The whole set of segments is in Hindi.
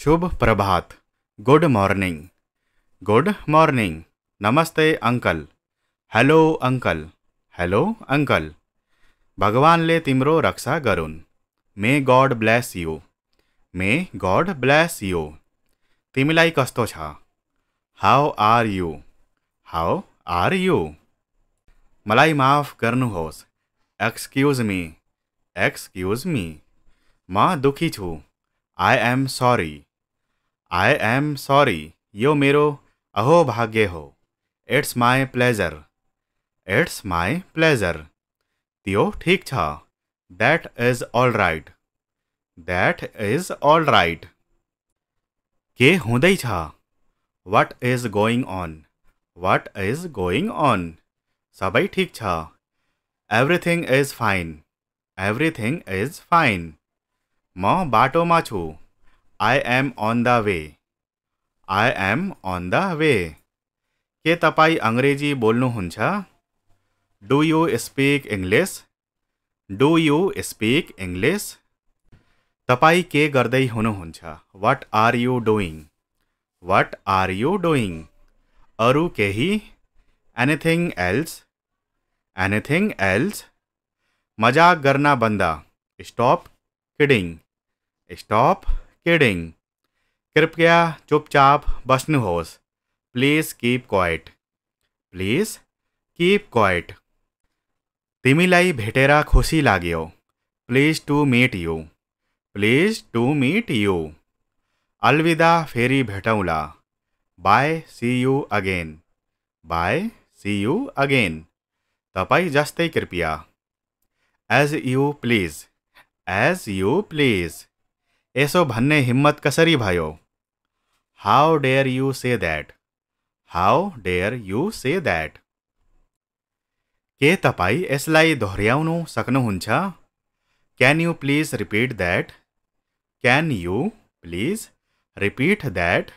शुभ प्रभात गुड मॉर्निंग गुड मॉर्निंग नमस्ते uncle hello uncle hello uncle भगवान ले तिम्रो रक्षा गरून् may God bless you may God bless you तिमीलाई कस्तो छ how are you how are you मलाई माफ गर्नुहोस् एक्सक्यूज मी एक्सक्यूज मी म दुखी छु I am sorry I am sorry. Yo mero aho bhagye ho. It's my pleasure. It's my pleasure. Tio thik cha. That is all right. That is all right. Ke hundai What is going on? What is going on? Sabai thik cha. Everything is fine. Everything is fine. Ma bato ma I am on the way I am on the way के तपाईँ अङ्ग्रेजी बोल्नुहुन्छ do you speak English do you speak English तपाईँ के गर्दै हुनुहुन्छ what are you doing what are you doing अरू केही एनिथिङ एल्स एनिथिङ एल्स मजाक गर्न बन्द स्टप किडिङ स्टप किडिंग कृपया चुपचाप बस्न होस please keep quiet please keep quiet तिमी भेटेरा खुशी लगो pleased to meet you pleased to meet you अलविदा फेरी भेटौला bye see you again bye see you again तपाईँ जस्तै कृपया as you please as you please એસો भन्ने हिम्मत कसरी भयो how dare you say that how dare you say that के तपाईँ यसलाई दोहोऱ्याउनु सक्नुहुन्छ can you please repeat that can you please repeat that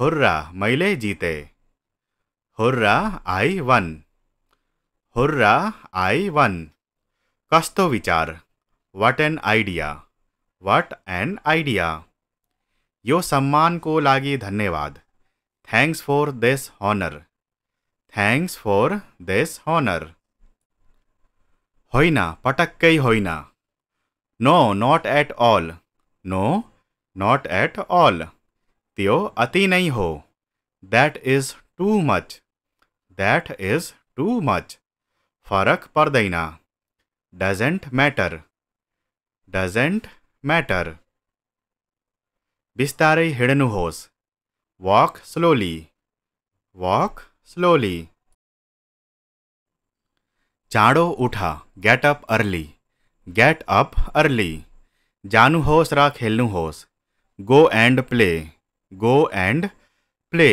hurrah मैले जिते hurrah I won hurrah I won कस्तो विचार what an idea What an idea! यो सम्मान को लागि धन्यवाद thanks for this honour thanks for this honour होइन पटक्कै होइन no not at all no not at all त्यो अति नै हो that is too much that is too much फरक पर्दैन डजेन्ट म्याटर डजेन्ट मैटर बिस्तार हिड़नहोस् वॉक स्लोली वॉक स्लोली चाँडो उठा gate up early get up early जानूहोस रा खेलूहोस go and play go and play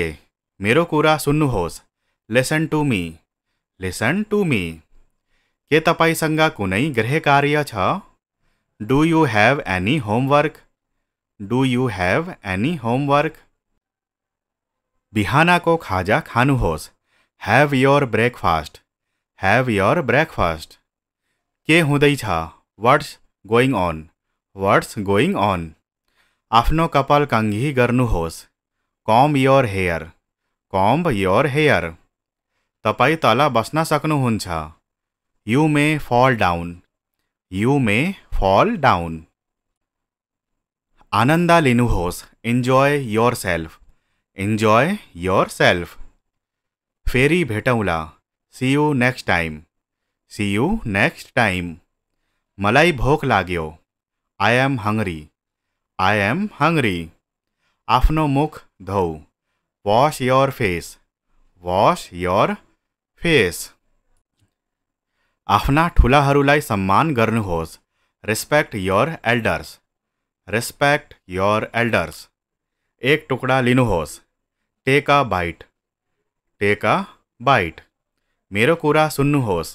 मेरो कुरा सुन्नुहोस् listen to me listen to me के तपाईसँग कुनै गृह कार्य छ Do you have any homework? Do you have any homework? बिहानाको खाजा खानुहोस् have your breakfast have your breakfast के हुँदैछ what's going on what's going on आफ्नो कपाल कङ्घी गर्नुहोस् comb your hair comb your hair तपाईँ तल बस्न सक्नुहुन्छ you may fall down you may fall down आनंदा लिनुहोस enjoy yourself enjoy yourself फेरी भेटवला see you next time see you next time मलाई भोक लगे I am hungry I am hungry आपनो मुख धो wash your face wash your face आफ्ना ठूलाहर सम्मान गर्नुहोस् respect your elders respect your elders एक टुकड़ा लिनुहोस take a bite take a bite मेरो कुरा सुन्नुहोस्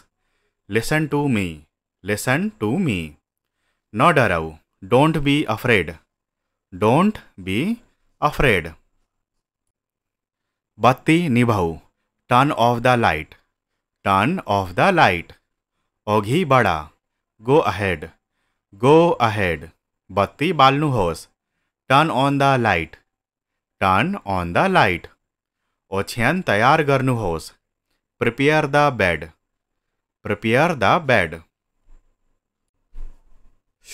listen to me listen to me न डराउ don't be afraid don't be afraid बत्ती निभाऊ turn off the light turn off the light अघि बढा गो अहेड गो अहेड बत्ती बाल्नुहोस् turn on the light turn on the light ओछियन तैयार गर्नुहोस् prepare the bed prepare the bed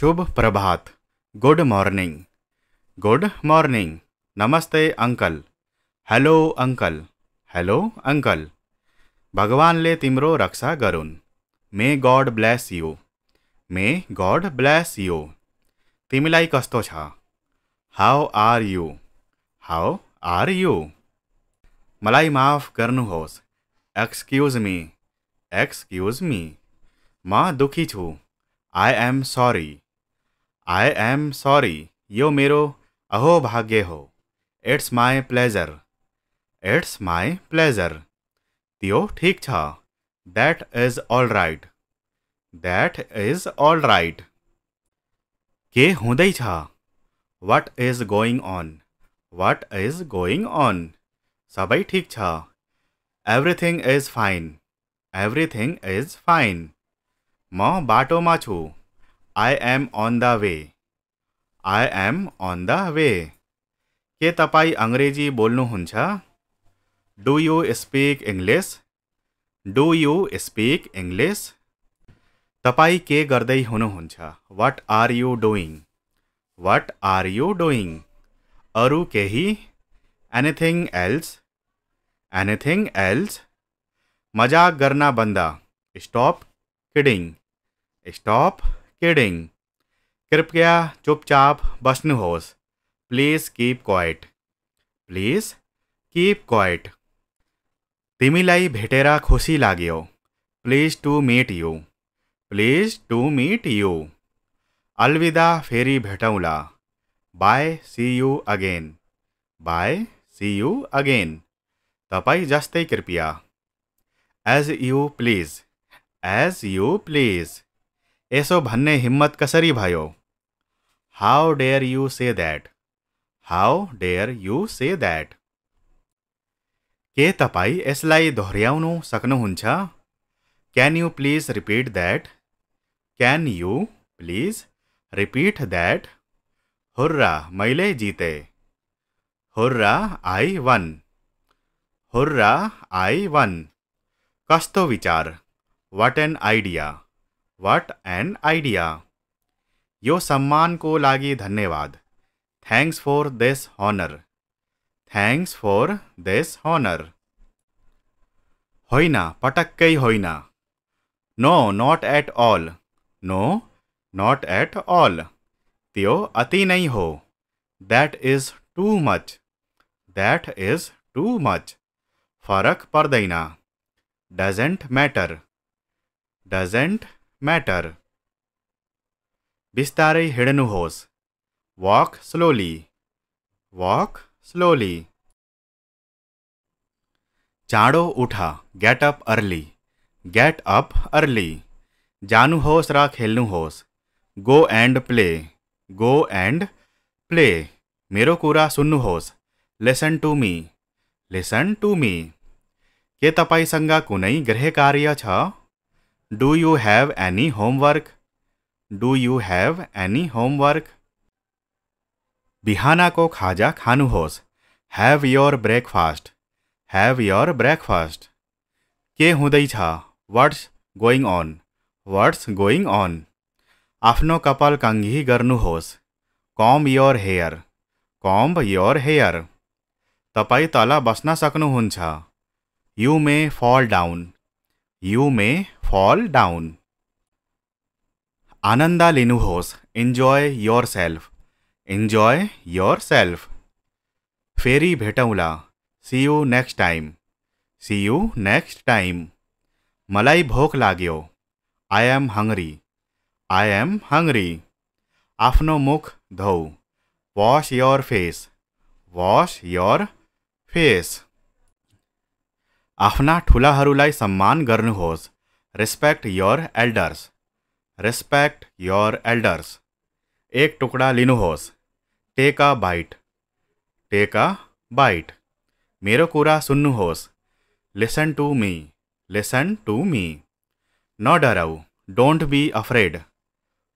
शुभ प्रभात गुड मॉर्निंग गुड मॉर्निंग नमस्ते uncle hello uncle hello uncle भगवान ले तिम्रो रक्षा करुन may God bless you may God bless you तिमी कस्तो how are you how are you मलाई माफ करूस एक्सक्यूज मी एक्सक्यूज मी म दुखी छु I am sorry I am sorry यो मेरो अहोभाग्य हो it's my pleasure it's my pleasure त्यो ठीक छ that is all right That is all right. के हुँदै छ What is going on? What is going on? सबै ठीक छ Everything is fine. Everything is fine. म बाटोमा I am on the way. I am on the way. के तपाई अंग्रेजी बोल्नु हुन्छ? Do you speak English? Do you speak English? तपाई के गर्दै हुनुहुन्छ what are you doing what are you doing अरू केही एनिथिङ एल्स एनिथिङ एल्स मजाक गर्न बन्द स्टॉप किडिङ स्टॉप किडिङ कृपया चुपचाप बस्नुहोस् please keep quiet please keep quiet तिमीलाई भेटेर खुसी लाग्यो pleased to meet you pleased to meet you अलविदा फेरी भेटौला bye see you again bye see you again तपाई जस्तै कृपया as you please as you please यसो भन्ने हिम्मत कसरी भयो how dare you say that how dare you say that के तपाईँ यसलाई दोहोऱ्याउनु सक्नुहुन्छ can you please repeat that can you please repeat that hurray मैले जीते hurray I won hurrah I won कस्तो विचार what an idea what an idea यो सम्मान को लागि धन्यवाद thanks for this honour thanks for this honour होइना पटक्कै होइना no not at all no not at all त्यो अति नहीं हो that is too much that is too much फर्क पर्दैन डजेंट मैटर डजेंट मैटर बिस्तारै हिँड्नुहोस् वॉक स्लोली वॉक स्लोली चाँडो उठा gate up early get up early जानू होश रा खेलू होश go and play go and play मेरो कुरा सुन्नु होश listen to me listen to me के तपाईँसँग कुनै गृह कार्य छ you have any homework do you have any homework को खाजा होस have your breakfast have your breakfast के हुँदैछ what's going on what's going on आफ्नो कपाल काङ्घी गर्नुहोस् comb your hair comb your hair तपाईँ तल बस्न सक्नुहुन्छ you may fall down you may fall down आनन्द लिनुहोस् enjoy yourself enjoy yourself फेरि भेटौँला see you next time see you next time मलाई भोक लगे I am hungry I am hungry आप मुख धौ wash your face wash your face आफ्ना ठूला सम्मान करूस respect your elders respect your elders एक टुकड़ा लिखोस take a bite take a bite मेरे कुरा सुन्नुहोस् listen to me Listen to me. No Don't be afraid.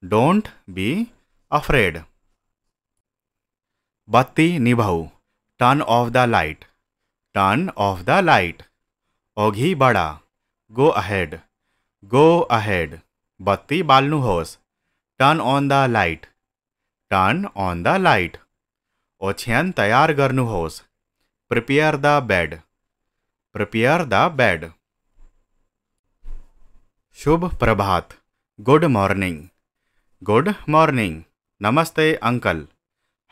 Don't be afraid. Batti nibhau. Turn off the light. Turn off the light. Oghi bada. Go ahead. Go ahead. Batti balnu Turn on the light. Turn on the light. Ochyan tayar garnu Prepare the bed. Prepare the bed. शुभ प्रभात गुड मॉर्निंग गुड मॉर्निंग नमस्ते uncle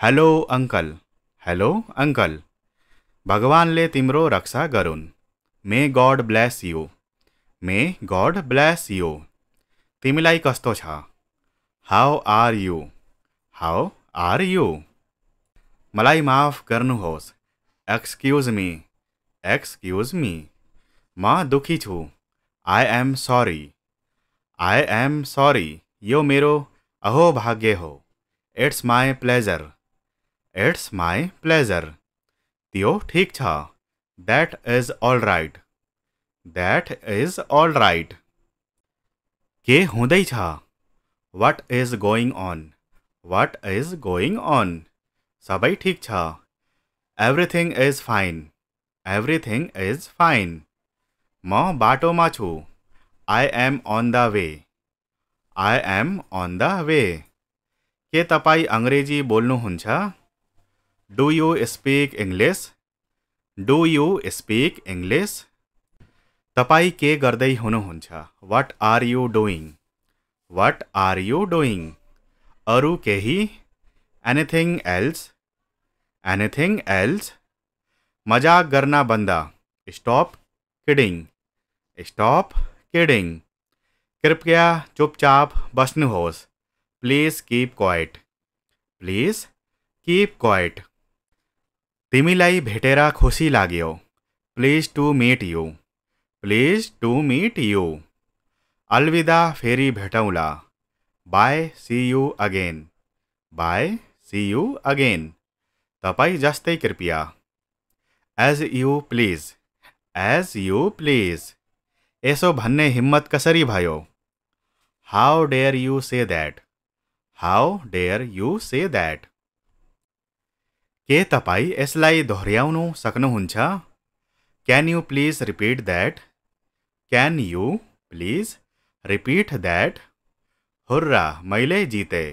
hello uncle hello uncle भगवान ले तिम्रो रक्षा गरून् may God bless you may God bless you तिमीलाई कस्तो छ how are you how are you मलाई माफ गर्नुहोस् एक्सक्यूज मी एक्सक्यूज मी म दुखी छु I am sorry I am sorry. Yo mero aho bhagye ho. It's my pleasure. It's my pleasure. Tio thik cha. That is all right. That is all right. Ke hundai What is going on? What is going on? Sabai thik cha. Everything is fine. Everything is fine. Ma bato ma I am on the way I am on the way के तपाईँ अङ्ग्रेजी बोल्नुहुन्छ do you speak English do you speak English तपाई के गर्दै हुनुहुन्छ what are you doing what are you doing अरू केही एनिथिङ एल्स एनिथिङ एल्स मजाक गर्न बन्द स्टप किडिङ स्टप किडिंग कृपया चुपचाप बस्न होस please keep quiet please keep quiet तिमी भेटेरा खुशी लगो pleased to meet you pleased to meet you अलविदा फेरी भेटौला bye see you again bye see you again तपाई जस्तै कृपया as you please as you please એસો भन्ने हिम्मत कसरी भयो how dare you say that how dare you say that के तपाईँ यसलाई दोहोऱ्याउनु सक्नुहुन्छ can you please repeat that can you please repeat that hurrah मैले जिते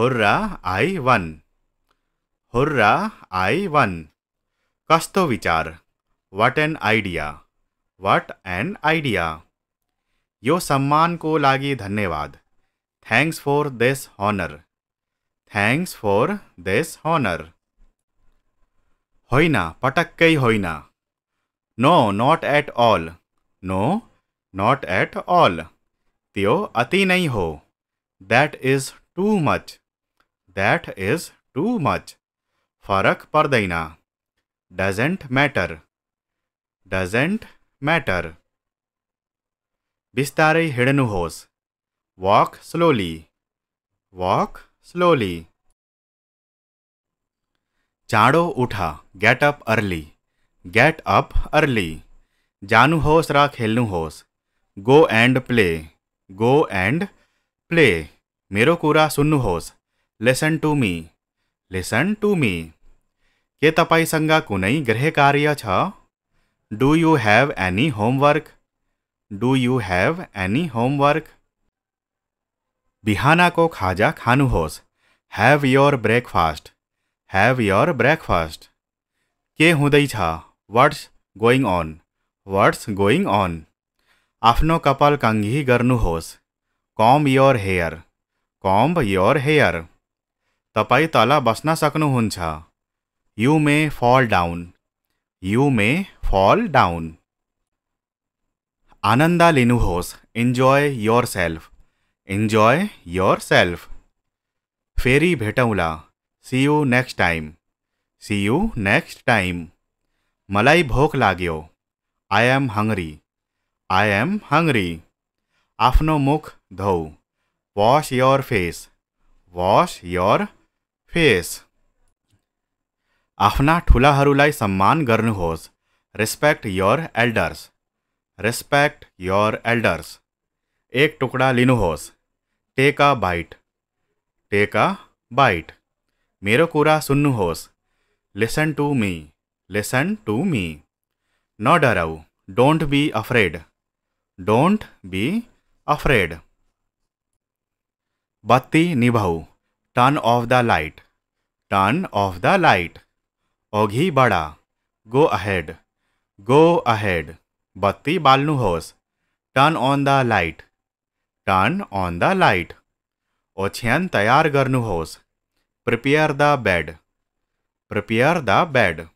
hurrah I won hurrah I won कस्तो विचार what an idea What an idea! यो सम्मान को लागि धन्यवाद thanks for this honour thanks for this honour होइन पटक्कै होइन no not at all no not at all त्यो अति नै हो that is too much that is too much फरक पर्दैन डजेन्ट म्याटर डजेन्ट मैटर बिस्तार हिड़नहोस् वॉक स्लोली वॉक स्लोली चाँडो उठा gate up early get up early जानूहोस रा खेलूहोस go and play go and play मेरो कुरा सुन्नुहोस् listen to me listen to me के तपाईसँग कुनै गृह कार्य छ Do you have any homework? Do you have any homework? बिहानको खाजा खानुहोस् have your breakfast have your breakfast के हुँदैछ what's going on what's going on आफ्नो कपाल कङ्घी गर्नुहोस् comb your hair comb your hair तपाईँ तल बस्न सक्नुहुन्छ you may fall down you may fall down आनंदा लिनुहोस enjoy yourself enjoy yourself फेरी भेटौला see you next time see you next time मलाई भोक लगे I am hungry I am hungry आपनो मुख धो wash your face wash your face आफ्ना ठुलाहरूलाई सम्मान गर्नुहोस् respect your elders respect your elders एक टुकड़ा लिनुहोस take a bite take a bite मेरो कुरा सुन्नुहोस् listen to me listen to me न डराउ don't be afraid don't be afraid बत्ती निभाऊ turn off the light turn off the light अघि बढा go ahead Go ahead. Batti balnu hos. Turn on the light. Turn on the light. Ochyan tayar garnu hos. Prepare the bed. Prepare the bed.